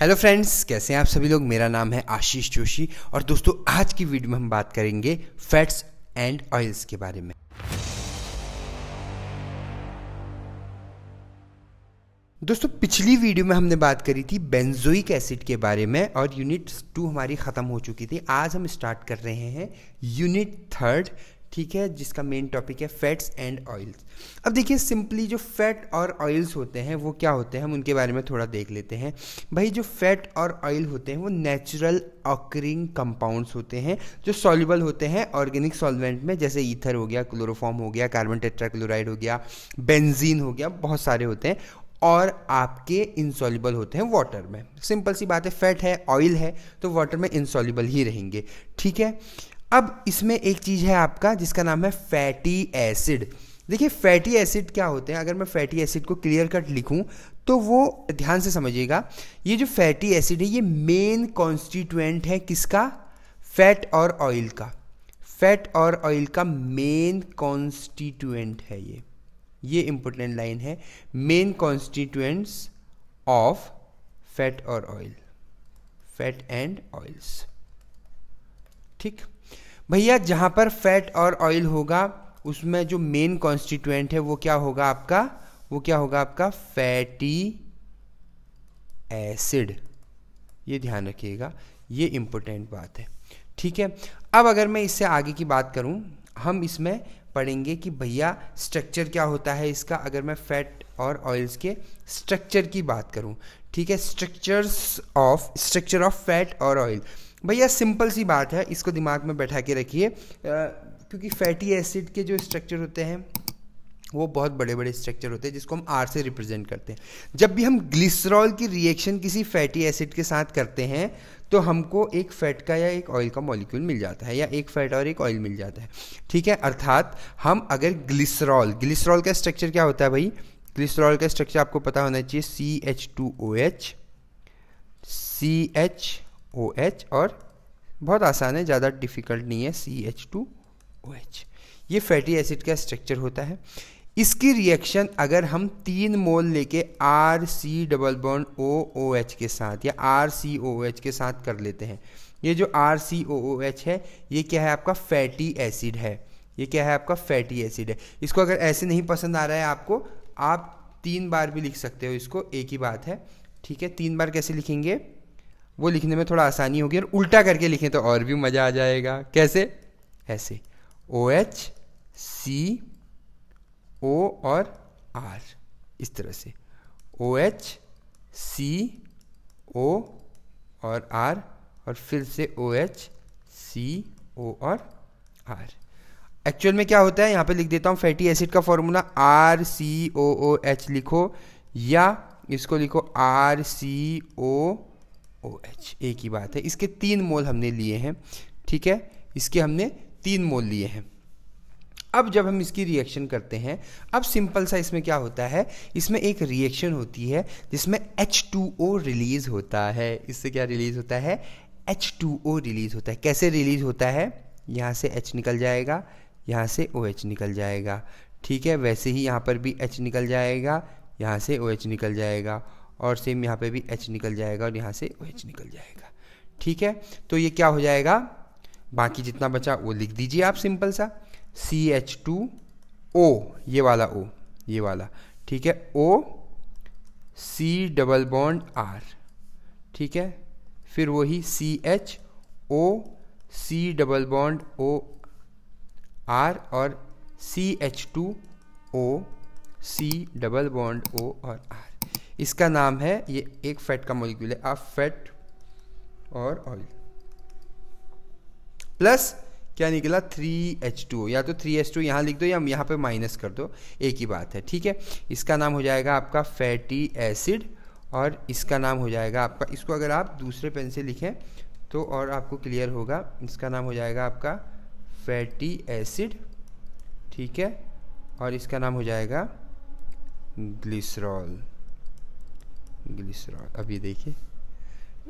hello friends कैसे हैं आप सभी लोग मेरा नाम है आशीष जोशी और दोस्तों आज की वीडियो में हम बात करेंगे फैट्स एंड ऑयल्स के बारे में दोस्तों पिछली वीडियो में हमने बात करी थी बेंजोइक एसिड के बारे में और यूनिट टू हमारी ख़त्म हो चुकी थी आज हम स्टार्ट कर रहे हैं यूनिट थर्ड ठीक है जिसका मेन टॉपिक है फैट्स एंड ऑयल्स अब देखिए सिंपली जो फैट और ऑयल्स होते हैं वो क्या होते हैं हम उनके बारे में थोड़ा देख लेते हैं भाई जो फैट और ऑयल होते हैं वो नेचुरल ऑकरिंग कंपाउंड्स होते हैं जो सॉल्युबल होते हैं ऑर्गेनिक सॉल्वेंट में जैसे ईथर हो गया क्लोरोफॉर्म हो गया कार्बन टेट्राक्लोराइड हो गया बेंजीन हो गया बहुत सारे होते हैं और आपके इंसॉल्यूबल होते हैं वाटर में सिंपल सी बात है फैट है ऑयल है तो वाटर में इंसॉल्यूबल ही रहेंगे ठीक है अब इसमें एक चीज़ है आपका जिसका नाम है फैटी एसिड देखिए फैटी एसिड क्या होते हैं अगर मैं फैटी एसिड को क्लियर कट लिखूं तो वो ध्यान से समझिएगा ये जो फैटी एसिड है ये मेन कॉन्स्टिट्यूएंट है किसका फैट और ऑयल का फैट और ऑयल का मेन कॉन्स्टिट्यूएंट है ये ये इंपॉर्टेंट लाइन है मेन कॉन्स्टिट्यूएंट्स ऑफ फैट और ऑयल फैट एंड ऑयल्स ठीक भैया जहाँ पर फैट और ऑयल होगा उसमें जो मेन कॉन्स्टिट्यूएंट है वो क्या होगा आपका वो क्या होगा आपका फैटी एसिड ये ध्यान रखिएगा ये इम्पोर्टेंट बात है ठीक है अब अगर मैं इससे आगे की बात करूँ हम इसमें पढ़ेंगे कि भैया स्ट्रक्चर क्या होता है इसका अगर मैं फैट और ऑयल्स के स्ट्रक्चर की बात करूं ठीक है structures of structure of fat और ऑयल भैया सिंपल सी बात है इसको दिमाग में बैठा के रखिए क्योंकि फैटी एसिड के जो स्ट्रक्चर होते हैं वो बहुत बड़े बड़े स्ट्रक्चर होते हैं जिसको हम आर से रिप्रेजेंट करते हैं जब भी हम ग्लिसरॉल की रिएक्शन किसी फैटी एसिड के साथ करते हैं तो हमको एक फैट का या एक ऑयल का मॉलिक्यूल मिल जाता है या एक फैट और एक ऑयल मिल जाता है ठीक है अर्थात हम अगर ग्लिसरॉल ग्लिसरॉल का स्ट्रक्चर क्या होता है भाई ग्लिसरॉल का स्ट्रक्चर आपको पता होना चाहिए C H two O H C H O H और बहुत आसान है ज़्यादा डिफ़िकल्ट नहीं है C H two O H ये फैटी एसिड का स्ट्रक्चर होता है इसकी रिएक्शन अगर हम तीन मोल लेके R C double bond O O H के साथ या आर सी ओ एच के साथ कर लेते हैं ये जो are C O O H है ये क्या है आपका फैटी एसिड है ये क्या है आपका फैटी एसिड है इसको अगर ऐसे नहीं पसंद आ रहा है आपको आप तीन बार भी लिख सकते हो इसको एक ही बात है ठीक है तीन बार कैसे लिखेंगे वो लिखने में थोड़ा आसानी होगी और उल्टा करके लिखें तो और भी मज़ा आ जाएगा कैसे ऐसे ओ एच सी ओ और आर इस तरह से ओ एच सी ओ और आर और फिर से ओ एच सी ओ और आर एक्चुअल में क्या होता है यहाँ पे लिख देता हूँ फैटी एसिड का formula R C O O H लिखो या इसको लिखो are C O O H A की बात है इसके तीन मोल हमने लिए हैं ठीक है इसके हमने तीन मोल लिए हैं अब जब हम इसकी रिएक्शन करते हैं अब सिंपल सा इसमें क्या होता है इसमें एक रिएक्शन होती है जिसमें H2O रिलीज होता है इससे क्या रिलीज होता है H2O रिलीज होता है कैसे रिलीज होता है यहाँ से H निकल जाएगा यहाँ से OH निकल जाएगा ठीक है वैसे ही यहाँ पर भी H निकल जाएगा यहाँ से OH निकल जाएगा और सेम यहाँ पे भी एच निकल जाएगा और यहाँ से OH एच निकल जाएगा ठीक है तो ये क्या हो जाएगा बाकी जितना बचा वो लिख दीजिए आप सिंपल सा सी एच टू ओ ये वाला ओ ये वाला ठीक है O C double bond R ठीक है फिर वही C H O C double bond O R और C H two O C double bond O और आर इसका नाम है ये एक फैट का मॉलिक्यूल है आप फैट और ऑयल प्लस क्या निकला थ्री एच टू या तो थ्री एच टू यहाँ लिख दो या यहाँ पे माइनस कर दो एक ही बात है ठीक है इसका नाम हो जाएगा आपका फैटी एसिड और इसका नाम हो जाएगा आपका इसको अगर आप दूसरे पेन से लिखें तो और आपको क्लियर होगा इसका नाम हो जाएगा आपका फैटी एसिड ठीक है और इसका नाम हो जाएगा ग्लिसरॉल ग्लिसरॉल अब ये देखिए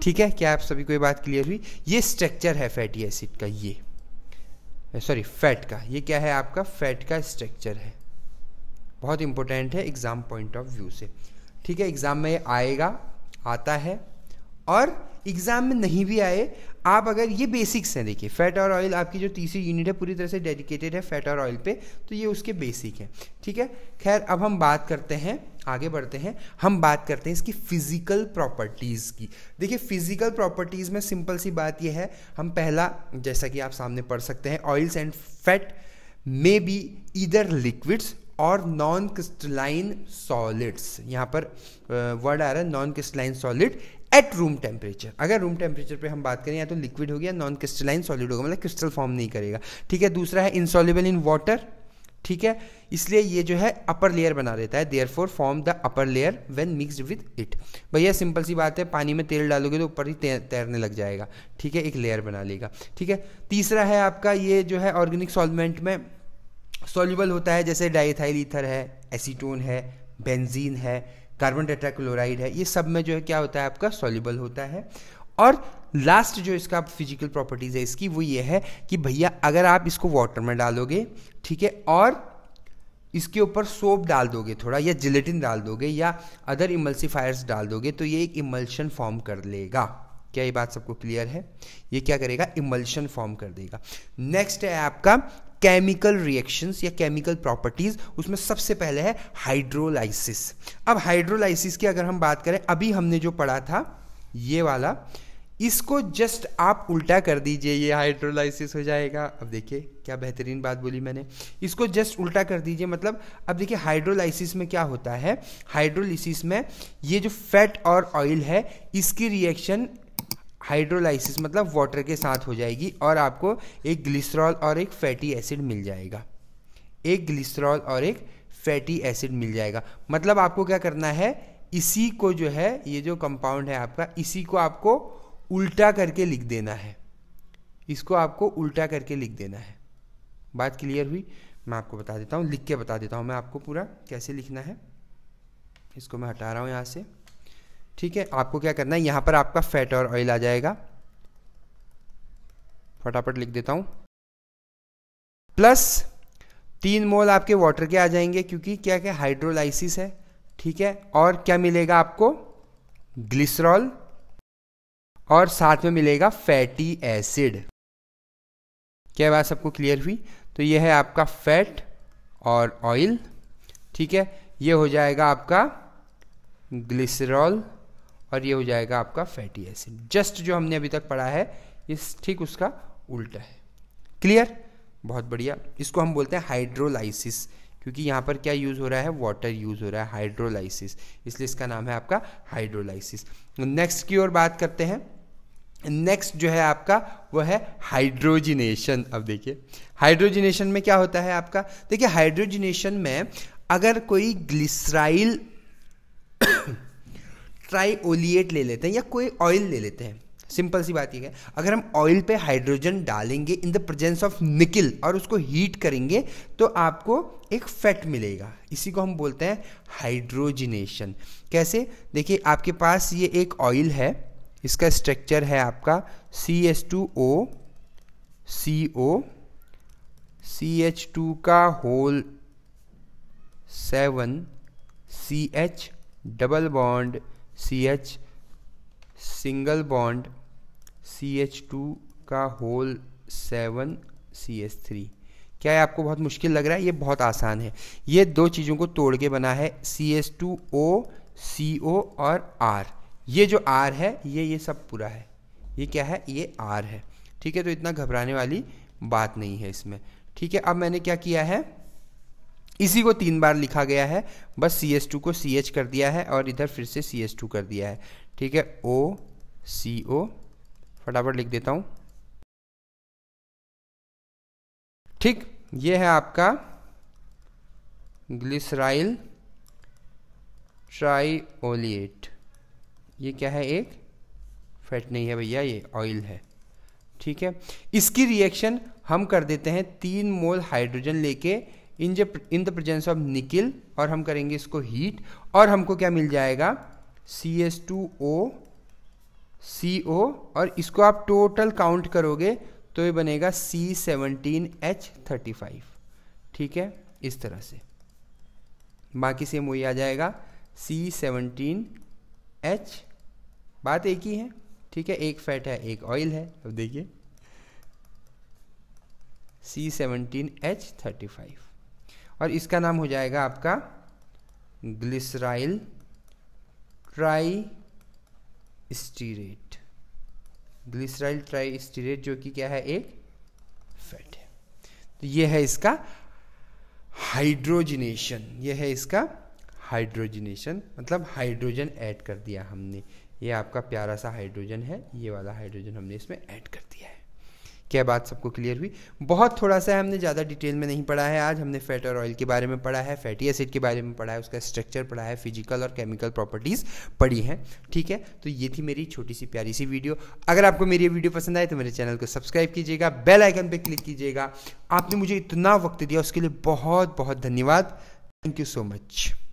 ठीक है क्या आप सभी को ये बात क्लियर हुई ये स्ट्रक्चर है फैटी एसिड का ये सॉरी eh, फैट का ये क्या है आपका फैट का स्ट्रक्चर है बहुत इंपॉर्टेंट है एग्ज़ाम पॉइंट ऑफ व्यू से ठीक है एग्ज़ाम में आएगा आता है और एग्ज़ाम में नहीं भी आए आप अगर ये बेसिक्स हैं देखिए फैट और ऑयल आपकी जो तीसरी यूनिट है पूरी तरह से डेडिकेटेड है फैट और ऑयल पे तो ये उसके बेसिक है ठीक है खैर अब हम बात करते हैं आगे बढ़ते हैं हम बात करते हैं इसकी फिजिकल प्रॉपर्टीज़ की देखिए फिजिकल प्रॉपर्टीज़ में सिंपल सी बात यह है हम पहला जैसा कि आप सामने पढ़ सकते हैं oils and fat may be इधर लिक्विड्स और नॉन क्रिस्टलाइन सॉलिड्स यहाँ पर वर्ड आ रहा है non crystalline solid at room temperature अगर रूम टेम्परेचर पे हम बात करें या तो लिक्विड हो गया नॉन क्रिस्टलाइन सॉलिड होगा मतलब क्रिस्टल फॉर्म नहीं करेगा ठीक है दूसरा है इंसॉल्युबल इन वाटर ठीक है इसलिए ये जो है अपर लेयर बना रहता है therefore form the upper layer when mixed with it भैया सिंपल सी बात है पानी में तेल डालोगे तो ऊपर ही तैरने लग जाएगा ठीक है एक लेयर बना लेगा ठीक है तीसरा है आपका ये जो है ऑर्गेनिक सॉल्वेंट में सॉल्यूबल होता है जैसे डाइथाइल ईथर है एसीटोन है बेंजीन है कार्बन टेट्राक्लोराइड है ये सब में जो है क्या होता है आपका सॉल्यूबल होता है और लास्ट जो इसका फिजिकल प्रॉपर्टीज़ है इसकी वो ये है कि भैया अगर आप इसको वाटर में डालोगे ठीक है और इसके ऊपर सोप डाल दोगे थोड़ा या जिलेटिन डाल दोगे या अदर इमल्सीफायर्स डाल दोगे तो ये एक इमल्शन फॉर्म कर लेगा क्या ये बात सबको क्लियर है ये क्या करेगा इमल्शन फॉर्म कर देगा नेक्स्ट है आपका केमिकल रिएक्शंस या केमिकल प्रॉपर्टीज उसमें सबसे पहले है हाइड्रोलाइसिस अब हाइड्रोलाइसिस की अगर हम बात करें अभी हमने जो पढ़ा था ये वाला इसको जस्ट आप उल्टा कर दीजिए ये हाइड्रोलाइसिस हो जाएगा अब देखिए क्या बेहतरीन बात बोली मैंने इसको जस्ट उल्टा कर दीजिए मतलब अब देखिए हाइड्रोलाइसिस में क्या होता है हाइड्रोलाइसिस में ये जो फैट और ऑयल है इसकी रिएक्शन हाइड्रोलाइसिस मतलब वाटर के साथ हो जाएगी और आपको एक ग्लिसरॉल और एक फैटी एसिड मिल जाएगा एक ग्लिसरॉल और एक फैटी एसिड मिल जाएगा मतलब आपको क्या करना है इसी को जो है ये जो कंपाउंड है आपका इसी को आपको उल्टा करके लिख देना है इसको आपको उल्टा करके लिख देना है बात क्लियर हुई मैं आपको बता देता हूँ लिख के बता देता हूँ मैं आपको पूरा कैसे लिखना है इसको मैं हटा रहा हूँ यहाँ से ठीक है आपको क्या करना है यहाँ पर आपका फैट और ऑयल आ जाएगा फटाफट लिख देता हूँ प्लस तीन मोल आपके वाटर के आ जाएंगे क्योंकि क्या क्या हाइड्रोलाइसिस है ठीक है और क्या मिलेगा आपको ग्लिसरॉल और साथ में मिलेगा फैटी एसिड क्या बात सबको क्लियर हुई तो ये है आपका फैट और ऑयल ठीक है ये हो जाएगा आपका ग्लिसरॉल और ये हो जाएगा आपका फैटी एसिड जस्ट जो हमने अभी तक पढ़ा है ये ठीक उसका उल्टा है क्लियर बहुत बढ़िया इसको हम बोलते हैं हाइड्रोलाइसिस क्योंकि यहाँ पर क्या यूज़ हो रहा है वाटर यूज़ हो रहा है हाइड्रोलाइसिस इसलिए इसका नाम है आपका हाइड्रोलाइसिस नेक्स्ट की ओर बात करते हैं नेक्स्ट जो है आपका वह है हाइड्रोजिनेशन अब देखिए हाइड्रोजिनेशन में क्या होता है आपका देखिए हाइड्रोजिनेशन में अगर कोई ग्लिसराइल ट्राई ओलिएट ले लेते हैं या कोई ऑयल ले लेते हैं सिंपल सी बात यह है अगर हम ऑयल पे हाइड्रोजन डालेंगे in the presence of nickel और उसको हीट करेंगे तो आपको एक फैट मिलेगा इसी को हम बोलते हैं हाइड्रोजिनेशन कैसे देखिए आपके पास ये एक ऑयल है इसका स्ट्रक्चर है आपका C S two O C O C H two का whole seven C H double bond C H single bond C H two का whole seven C H three क्या है आपको बहुत मुश्किल लग रहा है ये बहुत आसान है ये दो चीज़ों को तोड़ के बना है सी एस टू ओ सी ओ और आर ये जो आर है ये ये सब पूरा है ये क्या है ये आर है ठीक है तो इतना घबराने वाली बात नहीं है इसमें ठीक है अब मैंने क्या किया है इसी को तीन बार लिखा गया है बस सी एस टू को सी एच कर दिया है और इधर फिर से सी एस टू कर दिया है ठीक है ओ सी ओ फटाफट लिख देता हूं ठीक ये है आपका ग्लिसराइल ट्राइओलिएट ये क्या है एक फैट नहीं है भैया ये ऑयल है ठीक है इसकी रिएक्शन हम कर देते हैं तीन मोल हाइड्रोजन लेके इन जे in the presence of nickel और हम करेंगे इसको हीट और हमको क्या मिल जाएगा सी एस टू ओ सी ओ और इसको आप टोटल काउंट करोगे तो ये बनेगा C seventeen H thirty five ठीक है इस तरह से बाकी सेम वही आ जाएगा सी सेवनटीन एच बात एक ही है ठीक है एक फैट है एक ऑयल है अब देखिए C seventeen H thirty five और इसका नाम हो जाएगा आपका glyceryl tristearate glyceryl tristearate जो कि क्या है एक फैट है तो यह है इसका हाइड्रोजनेशन यह है इसका हाइड्रोजनेशन मतलब हाइड्रोजन ऐड कर दिया हमने ये आपका प्यारा सा हाइड्रोजन है ये वाला हाइड्रोजन हमने इसमें ऐड कर दिया है क्या बात सबको क्लियर हुई बहुत थोड़ा सा हमने ज़्यादा डिटेल में नहीं पढ़ा है आज हमने फैट और ऑयल के बारे में पढ़ा है फैटी एसिड के बारे में पढ़ा है उसका स्ट्रक्चर पढ़ा है फिजिकल और केमिकल प्रॉपर्टीज़ पढ़ी हैं ठीक है तो ये थी मेरी छोटी सी प्यारी सी वीडियो अगर आपको मेरी ये वीडियो पसंद आए तो मेरे चैनल को सब्सक्राइब कीजिएगा बेल आइकन पर क्लिक कीजिएगा आपने मुझे इतना वक्त दिया उसके लिए बहुत बहुत धन्यवाद थैंक यू सो मच